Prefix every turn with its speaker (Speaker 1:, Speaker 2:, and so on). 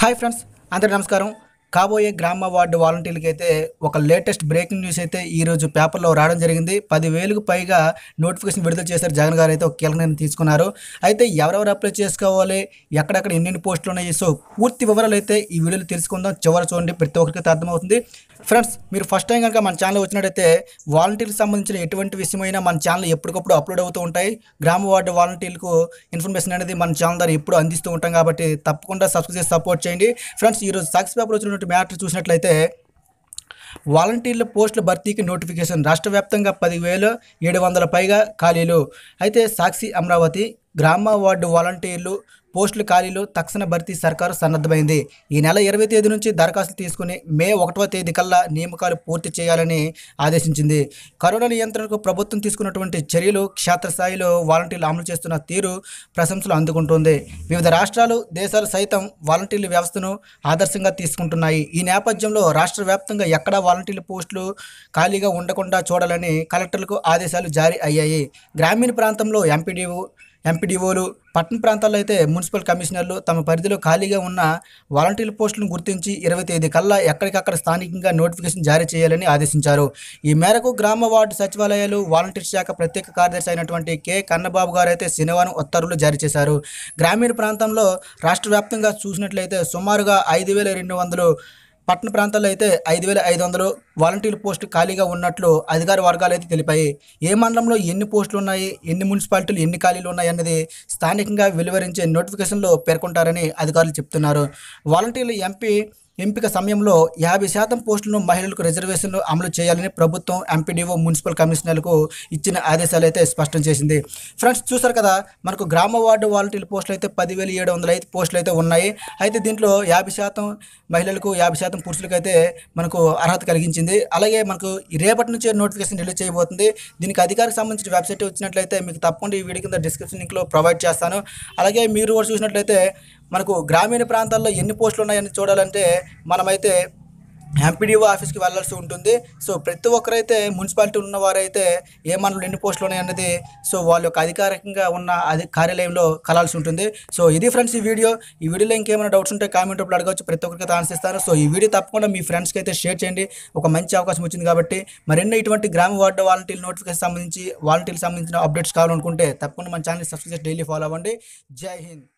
Speaker 1: hi friends అందరికీ నమస్కారం కాబోయే గ్రామ వార్డు వాలంటీర్లకి అయితే ఒక లేటెస్ట్ బ్రేకింగ్ న్యూస్ అయితే ఈరోజు పేపర్లో రావడం జరిగింది పదివేలకు పైగా నోటిఫికేషన్ విడుదల చేశారు జగన్ గారు అయితే ఒక కీలక నిర్ణయం తీసుకున్నారు అయితే ఎవరెవరు అప్లై చేసుకోవాలి ఎక్కడెక్కడ ఎన్నెన్ని పోస్టులు ఉన్నాయి సో పూర్తి వివరాలు అయితే ఈ వీడియోలో తెలుసుకుందాం చివరి చూడండి ప్రతి ఒక్కరికి అర్థమవుతుంది ఫ్రెండ్స్ మీరు ఫస్ట్ టైం కనుక మన ఛానల్ వచ్చినట్టయితే వాలంటీర్కి సంబంధించిన ఎటువంటి విషయమైనా మన ఛానల్ ఎప్పటికప్పుడు అప్లోడ్ అవుతూ ఉంటాయి గ్రామ వార్డు వాలంటీర్లకు ఇన్ఫర్మేషన్ అనేది మన ఛానల్ ద్వారా ఎప్పుడు అందిస్తూ ఉంటాం కాబట్టి తప్పకుండా సబ్స్క్రైబ్ చేసి సపోర్ట్ చేయండి ఫ్రెండ్స్ ఈరోజు సాక్షి పేపర్ వచ్చినటువంటి మ్యాటర్ చూసినట్లయితే వాలంటీర్ల పోస్టుల భర్తీకి నోటిఫికేషన్ రాష్ట్ర వ్యాప్తంగా పదివేలు ఏడు వందల పైగా ఖాళీలు అయితే సాక్షి అమరావతి గ్రామ వార్డు వాలంటీర్లు పోస్టుల ఖాళీలు తక్షణ భర్తీ సర్కారు సన్నద్ధమైంది ఈ నెల ఇరవై తేదీ నుంచి దరఖాస్తు తీసుకుని మే ఒకటవ తేదీ కల్లా నియామకాలు పూర్తి చేయాలని ఆదేశించింది కరోనా నియంత్రణకు ప్రభుత్వం తీసుకున్నటువంటి చర్యలు క్షేత్రస్థాయిలో వాలంటీర్లు అమలు చేస్తున్న తీరు ప్రశంసలు అందుకుంటుంది వివిధ రాష్ట్రాలు దేశాలు సైతం వాలంటీర్ల వ్యవస్థను ఆదర్శంగా తీసుకుంటున్నాయి ఈ నేపథ్యంలో రాష్ట్ర వ్యాప్తంగా ఎక్కడా వాలంటీర్ల పోస్టులు ఖాళీగా ఉండకుండా చూడాలని కలెక్టర్లకు ఆదేశాలు జారీ అయ్యాయి గ్రామీణ ప్రాంతంలో ఎంపీడీఓ ఎంపీడీఓలు పట్టణ ప్రాంతాల్లో అయితే మున్సిపల్ కమిషనర్లు తమ పరిధిలో ఖాళీగా ఉన్న వాలంటీర్ పోస్టులను గుర్తించి ఇరవై తేదీ కల్లా ఎక్కడికక్కడ స్థానికంగా నోటిఫికేషన్ జారీ చేయాలని ఆదేశించారు ఈ మేరకు గ్రామ వార్డు సచివాలయాలు వాలంటీర్ శాఖ ప్రత్యేక కార్యదర్శి అయినటువంటి కె కన్నబాబు గారు అయితే శనివారం ఉత్తర్వులు జారీ చేశారు గ్రామీణ ప్రాంతంలో రాష్ట్ర వ్యాప్తంగా చూసినట్లయితే సుమారుగా ఐదు వేల రెండు వందలు పట్టణ ప్రాంతాల్లో అయితే ఐదు వేల ఐదు వందలు వాలంటీర్ పోస్టు ఖాళీగా ఉన్నట్లు అధికార వర్గాలు అయితే తెలిపాయి ఏ మండలంలో ఎన్ని పోస్టులు ఉన్నాయి ఎన్ని మున్సిపాలిటీలు ఎన్ని ఖాళీలు ఉన్నాయి అన్నది స్థానికంగా వెలువరించే నోటిఫికేషన్లో పేర్కొంటారని అధికారులు చెప్తున్నారు వాలంటీర్లు ఎంపీ ఎంపిక సమయంలో యాభై శాతం పోస్టులను మహిళలకు రిజర్వేషన్లు అమలు చేయాలని ప్రభుత్వం ఎంపీడీఓ మున్సిపల్ కమిషనర్లకు ఇచ్చిన ఆదేశాలు అయితే స్పష్టం చేసింది ఫ్రెండ్స్ చూసారు కదా మనకు గ్రామ వార్డు వాలంటీర్ పోస్టులు అయితే పదివేల ఏడు వందల అయితే పోస్టులు అయితే ఉన్నాయి అయితే దీంట్లో యాభై శాతం మహిళలకు యాభై శాతం పురుషులకు అయితే మనకు అర్హత కలిగించింది చేయబోతుంది అలాగే మనకు రేపటి నుంచి నోటిఫికేషన్ రిలీజ్ చేయబోతుంది దీనికి అధికారికి సంబంధించిన వెబ్సైట్ వచ్చినట్లయితే మీకు తప్పకుండా ఈ వీడియో కింద డిస్క్రిప్షన్ లింక్లో ప్రొవైడ్ చేస్తాను అలాగే మీరు కూడా చూసినట్లయితే మనకు గ్రామీణ ప్రాంతాల్లో ఎన్ని పోస్టులు ఉన్నాయని చూడాలంటే మనమైతే ఎంపీడీఓ ఆఫీస్కి వెళ్ళాల్సి ఉంటుంది సో ప్రతి ఒక్కరైతే మున్సిపాలిటీ వారైతే ఏ మనలు ఎన్ని పోస్టులు ఉన్నాయి అన్నది సో వాళ్ళ యొక్క అధికారికంగా ఉన్న అది కార్యాలయంలో కలాల్సి ఉంటుంది సో ఇది ఫ్రెండ్స్ ఈ వీడియో ఈ వీడియోలో ఇంకేమైనా డౌట్స్ ఉంటే కామెంట్ అప్పుడు అడగవచ్చు ప్రతి ఒక్కరికి ఇస్తాను సో ఈ వీడియో తప్పకుండా మీ ఫ్రెండ్స్కి అయితే షేర్ చేయండి ఒక మంచి అవకాశం వచ్చింది కాబట్టి మరెన్నో ఇటువంటి గ్రామ వార్డు వాలంటీర్ నోటిఫికేషన్ సంబంధించి వాలంటీర్కి సంబంధించిన అప్డేట్స్ కావాలనుకుంటే తప్పకుండా మన ఛానల్ సబ్స్క్రైబ్ చేసి డైలీ ఫాలో అవ్వండి జై హింద్